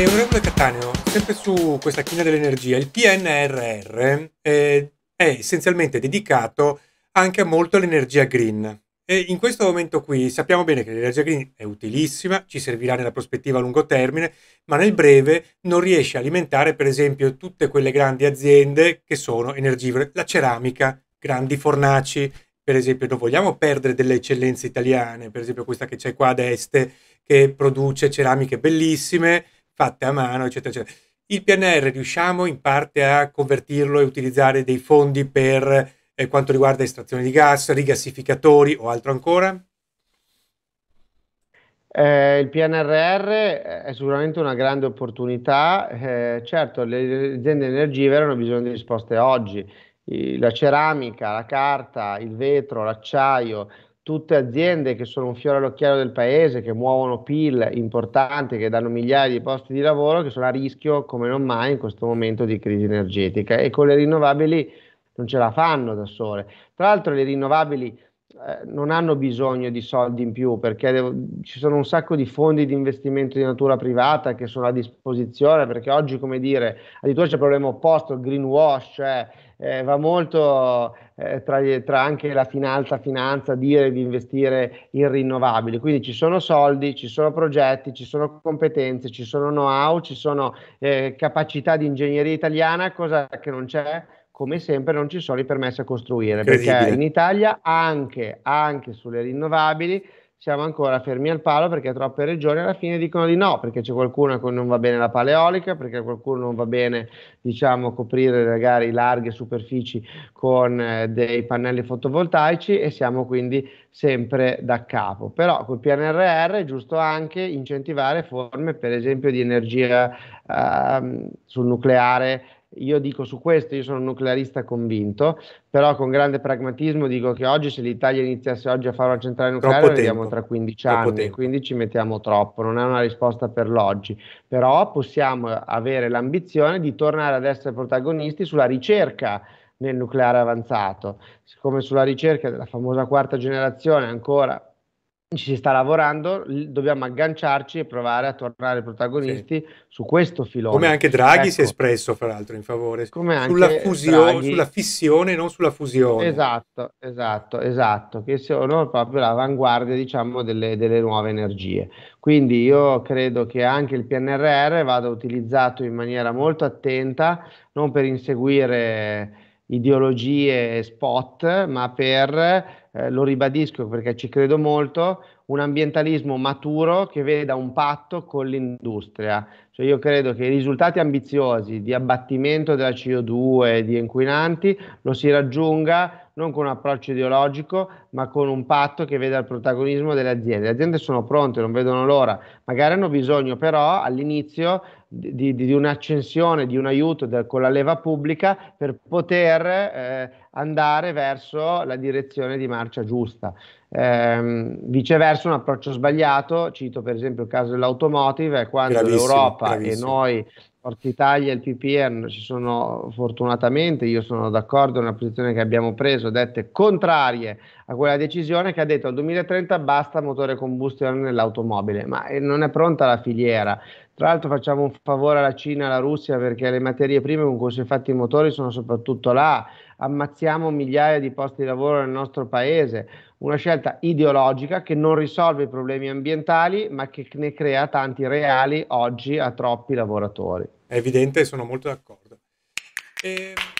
è Onorevole Cattaneo, sempre su questa china dell'energia, il PNRR eh, è essenzialmente dedicato anche molto all'energia green. E in questo momento qui sappiamo bene che l'energia green è utilissima, ci servirà nella prospettiva a lungo termine, ma nel breve non riesce a alimentare per esempio tutte quelle grandi aziende che sono energivore, la ceramica, grandi fornaci, per esempio non vogliamo perdere delle eccellenze italiane, per esempio questa che c'è qua ad est che produce ceramiche bellissime, fatte a mano, eccetera, eccetera. Il PNR riusciamo in parte a convertirlo e utilizzare dei fondi per eh, quanto riguarda estrazione di gas, rigassificatori o altro ancora? Eh, il PNRR eh, è sicuramente una grande opportunità, eh, certo le aziende energivore hanno bisogno di risposte oggi, la ceramica, la carta, il vetro, l'acciaio, tutte aziende che sono un fiore all'occhiello del paese, che muovono PIL importanti, che danno migliaia di posti di lavoro, che sono a rischio come non mai in questo momento di crisi energetica e con le rinnovabili non ce la fanno da sole. Tra l'altro le rinnovabili eh, non hanno bisogno di soldi in più perché devo, ci sono un sacco di fondi di investimento di natura privata che sono a disposizione perché oggi, come dire, addirittura c'è il problema opposto, il greenwash, cioè eh, va molto eh, tra, tra, anche la finanza, finanza dire di investire in rinnovabili. Quindi ci sono soldi, ci sono progetti, ci sono competenze, ci sono know-how, ci sono eh, capacità di ingegneria italiana, cosa che non c'è come sempre non ci sono i permessi a costruire, perché in Italia anche, anche sulle rinnovabili siamo ancora fermi al palo perché troppe regioni alla fine dicono di no, perché c'è qualcuno a cui non va bene la paleolica, perché qualcuno non va bene diciamo, coprire magari larghe superfici con eh, dei pannelli fotovoltaici e siamo quindi sempre da capo. Però col PNRR è giusto anche incentivare forme per esempio di energia eh, sul nucleare io dico su questo, io sono un nuclearista convinto, però con grande pragmatismo dico che oggi se l'Italia iniziasse oggi a fare una centrale nucleare lo vediamo tra 15 anni, tempo. quindi ci mettiamo troppo, non è una risposta per l'oggi, però possiamo avere l'ambizione di tornare ad essere protagonisti sulla ricerca nel nucleare avanzato, siccome sulla ricerca della famosa quarta generazione ancora ci si sta lavorando, dobbiamo agganciarci e provare a tornare protagonisti sì. su questo filone. Come anche Draghi ecco. si è ecco. espresso, fra l'altro, in favore Come sulla, fusione, sulla fissione, non sulla fusione. Esatto, esatto, esatto, che sono proprio l'avanguardia, diciamo, delle, delle nuove energie. Quindi io credo che anche il PNRR vada utilizzato in maniera molto attenta, non per inseguire ideologie spot, ma per eh, lo ribadisco perché ci credo molto, un ambientalismo maturo che veda un patto con l'industria. Cioè io credo che i risultati ambiziosi di abbattimento della CO2 e di inquinanti lo si raggiunga non con un approccio ideologico, ma con un patto che veda il protagonismo delle aziende. Le aziende sono pronte, non vedono l'ora, magari hanno bisogno però all'inizio di, di, di un'accensione, di un aiuto del, con la leva pubblica per poter eh, andare verso la direzione di marcia giusta. Eh, viceversa, un approccio sbagliato, cito per esempio il caso dell'automotive, è quando bravissimo, l'Europa bravissimo. e noi, Forza Italia e il PPN, ci sono fortunatamente, io sono d'accordo, nella posizione che abbiamo preso, dette contrarie a quella decisione che ha detto al 2030 basta motore combustione nell'automobile, ma eh, non è pronta la filiera. Tra l'altro facciamo un favore alla Cina e alla Russia perché le materie prime con cui si è fatti i motori sono soprattutto là, ammazziamo migliaia di posti di lavoro nel nostro paese, una scelta ideologica che non risolve i problemi ambientali ma che ne crea tanti reali oggi a troppi lavoratori. È evidente, sono molto d'accordo. E... Ehm,